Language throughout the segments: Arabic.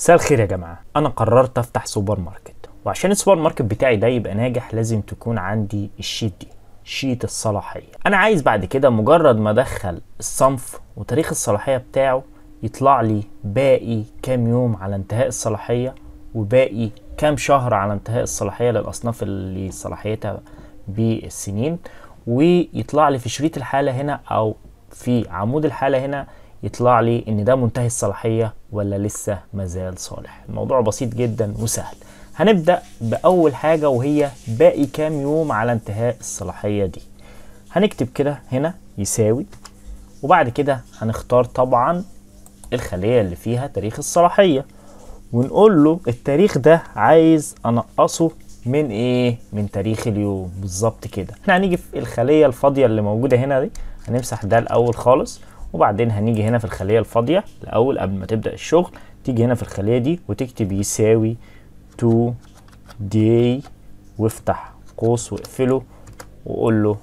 مساء الخير يا جماعة أنا قررت أفتح سوبر ماركت وعشان السوبر ماركت بتاعي ده يبقى ناجح لازم تكون عندي الشيت دي شيت الصلاحية أنا عايز بعد كده مجرد ما أدخل الصنف وتاريخ الصلاحية بتاعه يطلع لي باقي كام يوم على انتهاء الصلاحية وباقي كام شهر على انتهاء الصلاحية للأصناف اللي صلاحيتها بالسنين ويطلع لي في شريط الحالة هنا أو في عمود الحالة هنا يطلع لي ان ده منتهي الصلاحيه ولا لسه مازال صالح الموضوع بسيط جدا وسهل هنبدا باول حاجه وهي باقي كام يوم على انتهاء الصلاحيه دي هنكتب كده هنا يساوي وبعد كده هنختار طبعا الخليه اللي فيها تاريخ الصلاحيه ونقول له التاريخ ده عايز انقصه من ايه من تاريخ اليوم بالظبط كده احنا هنيجي في الخليه الفاضيه اللي موجوده هنا دي هنمسح ده الاول خالص وبعدين هنيجي هنا في الخليه الفاضيه الاول قبل ما تبدا الشغل تيجي هنا في الخليه دي وتكتب يساوي تو دي وافتح قوس واقفله وقول له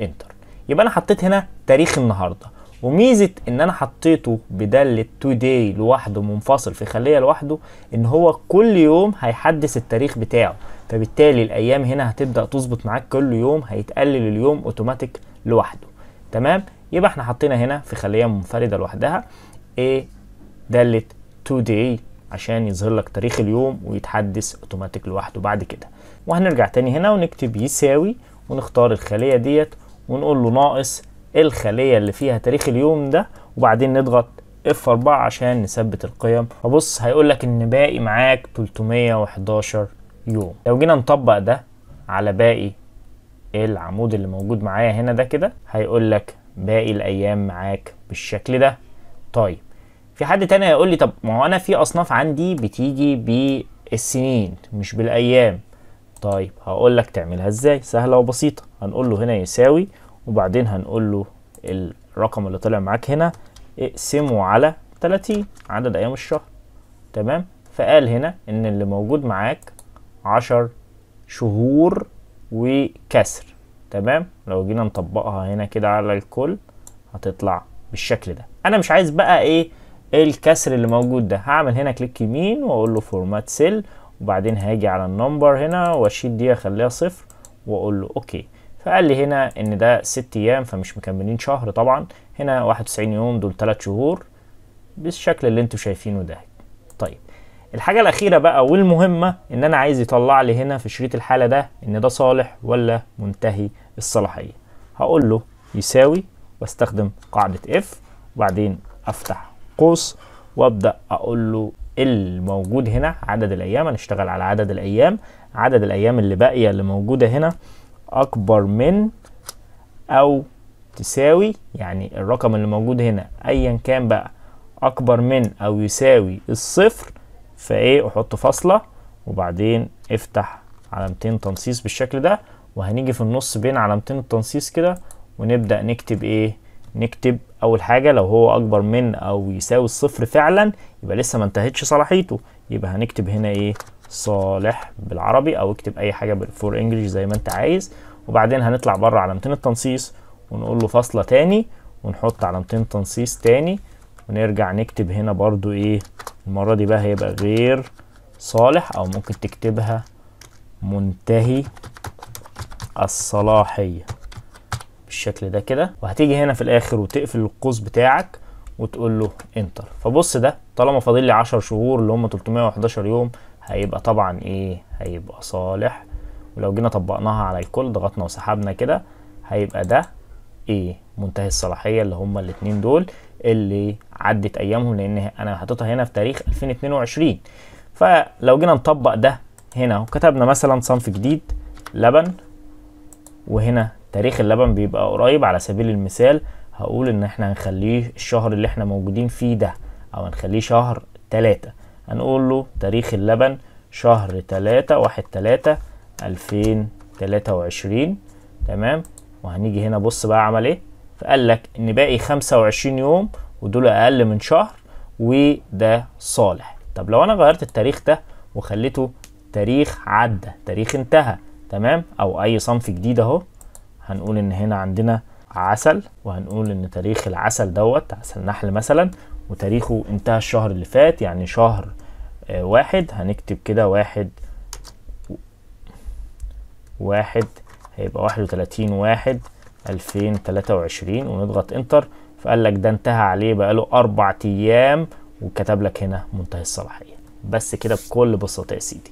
انتر يبقى انا حطيت هنا تاريخ النهارده وميزه ان انا حطيته بداله دي لوحده منفصل في خليه لوحده ان هو كل يوم هيحدث التاريخ بتاعه فبالتالي الايام هنا هتبدا تظبط معاك كل يوم هيتقلل اليوم اوتوماتيك لوحده تمام يبقى احنا حطينا هنا في خليه منفرده لوحدها A داله داي عشان يظهر لك تاريخ اليوم ويتحدث اوتوماتيك لوحده بعد كده وهنرجع تاني هنا ونكتب يساوي ونختار الخليه ديت ونقول له ناقص الخليه اللي فيها تاريخ اليوم ده وبعدين نضغط F4 عشان نثبت القيم فبص هيقول لك ان باقي معاك 311 يوم لو جينا نطبق ده على باقي العمود اللي موجود معايا هنا ده كده هيقول لك باقي الايام معاك بالشكل ده طيب في حد تاني هيقول لي طب ما هو انا في اصناف عندي بتيجي بالسنين مش بالايام طيب هقول لك تعملها ازاي سهله وبسيطه هنقول له هنا يساوي وبعدين هنقول له الرقم اللي طلع معاك هنا اقسمه على 30 عدد ايام الشهر تمام فقال هنا ان اللي موجود معاك 10 شهور وكسر تمام لو جينا نطبقها هنا كده على الكل هتطلع بالشكل ده انا مش عايز بقى ايه الكسر اللي موجود ده هعمل هنا كليك يمين واقول له فورمات سيل وبعدين هاجي على النمبر هنا واشيل دي اخليها صفر واقول له اوكي فقال لي هنا ان ده ست ايام فمش مكملين شهر طبعا هنا واحد وتسعين يوم دول تلات شهور بالشكل اللي انتوا شايفينه ده الحاجة الأخيرة بقى والمهمة إن أنا عايز يطلع لي هنا في شريط الحالة ده إن ده صالح ولا منتهي الصلاحية هقول له يساوي واستخدم قاعدة F وبعدين أفتح قوس وأبدأ أقول له الموجود هنا عدد الأيام هنشتغل على عدد الأيام عدد الأيام اللي باقية اللي موجودة هنا أكبر من أو تساوي يعني الرقم اللي موجود هنا أيا كان بقى أكبر من أو يساوي الصفر فايه احط فاصله وبعدين افتح علامتين تنصيص بالشكل ده وهنيجي في النص بين علامتين التنصيص كده ونبدا نكتب ايه نكتب اول حاجه لو هو اكبر من او يساوي الصفر فعلا يبقى لسه ما انتهتش صلاحيته يبقى هنكتب هنا ايه صالح بالعربي او اكتب اي حاجه بالفور انجلش زي ما انت عايز وبعدين هنطلع بره علامتين التنصيص ونقول له فاصله تاني ونحط علامتين تنصيص تاني ونرجع نكتب هنا برضو ايه المرة دي بقى هيبقى غير صالح او ممكن تكتبها منتهي الصلاحية بالشكل ده كده وهتيجي هنا في الاخر وتقفل القوس بتاعك وتقول له انتر فبص ده طالما فاضل لي 10 شهور اللي هم 311 يوم هيبقى طبعا ايه هيبقى صالح ولو جينا طبقناها على الكل ضغطنا وسحبنا كده هيبقى ده ايه منتهي الصلاحيه اللي هما الاثنين دول اللي عدت ايامهم لان انا حاططها هنا في تاريخ 2022 فلو جينا نطبق ده هنا وكتبنا مثلا صنف جديد لبن وهنا تاريخ اللبن بيبقى قريب على سبيل المثال هقول ان احنا هنخليه الشهر اللي احنا موجودين فيه ده او هنخليه شهر تلاتة هنقول له تاريخ اللبن شهر تلاتة واحد تلاتة الفين تلاتة وعشرين تمام وهنيجي هنا بص بقى عمل ايه فقال لك ان باقي 25 يوم ودول اقل من شهر وده صالح طب لو انا غيرت التاريخ ده وخليته تاريخ عدى تاريخ انتهى تمام او اي صنف جديد اهو هنقول ان هنا عندنا عسل وهنقول ان تاريخ العسل دوت عسل نحل مثلا وتاريخه انتهى الشهر اللي فات يعني شهر آه واحد هنكتب كده واحد واحد هيبقى واحد وتلاتين واحد 2023 ونضغط انتر فقال لك ده انتهى عليه بقاله اربع ايام وكتب لك هنا منتهي الصلاحيه بس كده بكل بساطه يا سيدي